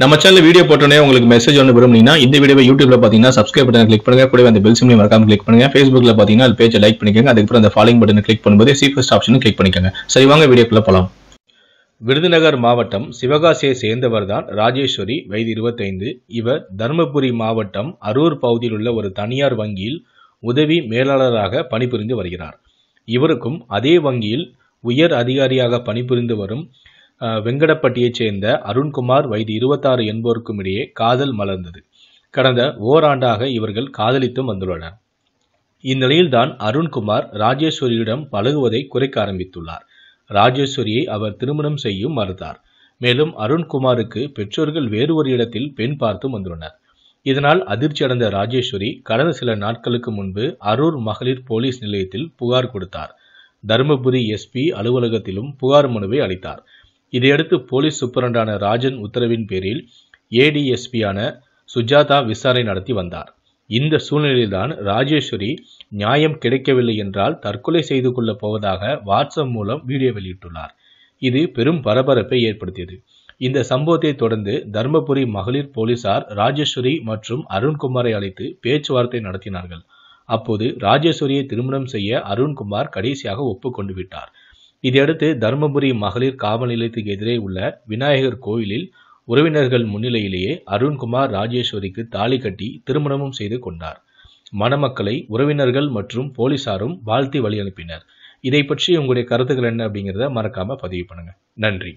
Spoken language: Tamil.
நம்ம சேனல் வீடியோ போட்டோன்னே உங்களுக்கு மெசேஜ் ஒன்று விரும்புனீங்கன்னா இந்த வீடியோ யூடியூப்ல பார்த்தீங்கன்னா சப்ஸ்கிரைப் பட்டன் கிளிக் பண்ணுங்க கூட அந்த பெல் சிம்லையும் மறக்காம கிளிக் பண்ணுங்க ஃபேஸ்புக்ல பார்த்தீங்கன்னா அது பேஜை லைக் பண்ணிக்கோங்க அதுக்கப்புறம் அந்த ஃபாலோ பட்டன் கிளிக் பண்ணும்போது சீஃபஸ்ட் ஆப்ஷனும் கிளிக் பண்ணிக்கோங்க சரி வாங்க வீடியோக்குள்ள போகலாம் விருதுநகர் மாவட்டம் சிவகாசியை சேர்ந்தவர்தான் ராஜேஸ்வரி வயது இருபத்தைந்து இவர் தருமபுரி மாவட்டம் அரூர் பகுதியில் உள்ள ஒரு தனியார் வங்கியில் உதவி மேலாளராக பணிபுரிந்து வருகிறார் இவருக்கும் அதே வங்கியில் உயர் அதிகாரியாக பணிபுரிந்து வரும் வெங்கடப்பட்டியைச் சேர்ந்த அருண்குமார் வயது இருபத்தாறு என்போருக்கும் இடையே காதல் மலர்ந்தது கடந்த ஓராண்டாக இவர்கள் காதலித்தும் வந்துள்ளனர் இந்நிலையில்தான் அருண்குமார் ராஜேஸ்வரியிடம் பழகுவதை குறைக்க ஆரம்பித்துள்ளார் ராஜேஸ்வரியை அவர் திருமணம் செய்யும் மறுத்தார் மேலும் அருண்குமாருக்கு பெற்றோர்கள் வேறு ஒரு இடத்தில் பெண் பார்த்து வந்துள்ளனர் இதனால் அதிர்ச்சி அடைந்த ராஜேஸ்வரி கடந்த சில நாட்களுக்கு முன்பு அரூர் மகளிர் போலீஸ் நிலையத்தில் புகார் கொடுத்தார் தருமபுரி எஸ்பி அலுவலகத்திலும் புகார் மனுவை அளித்தார் இதையடுத்து போலீஸ் சூப்பரண்டான ராஜன் உத்தரவின் பேரில் ஏடிஎஸ்பியான சுஜாதா விசாரணை நடத்தி வந்தார் இந்த சூழ்நிலையில்தான் ராஜேஸ்வரி நியாயம் கிடைக்கவில்லை என்றால் தற்கொலை செய்து கொள்ளப் போவதாக வாட்ஸ்அப் மூலம் வீடியோ வெளியிட்டுள்ளார் இது பெரும் பரபரப்பை ஏற்படுத்தியது இந்த சம்பவத்தை தொடர்ந்து தர்மபுரி மகளிர் போலீசார் ராஜேஸ்வரி மற்றும் அருண்குமாரை அழைத்து பேச்சுவார்த்தை நடத்தினார்கள் அப்போது ராஜேஸ்வரியை திருமணம் செய்ய அருண்குமார் கடைசியாக ஒப்புக்கொண்டு விட்டார் இதையடுத்து தருமபுரி மகளிர் காவல் நிலையத்துக்கு எதிரே உள்ள விநாயகர் கோயிலில் உறவினர்கள் முன்னிலையிலேயே அருண்குமார் ராஜேஸ்வரிக்கு தாலி கட்டி திருமணமும் செய்து கொண்டார் மணமக்களை உறவினர்கள் மற்றும் போலீசாரும் வாழ்த்தி வழி அனுப்பினர் இதை பற்றி உங்களுடைய கருத்துக்கள் என்ன அப்படிங்கிறத மறக்காம பதிவு பண்ணுங்க நன்றி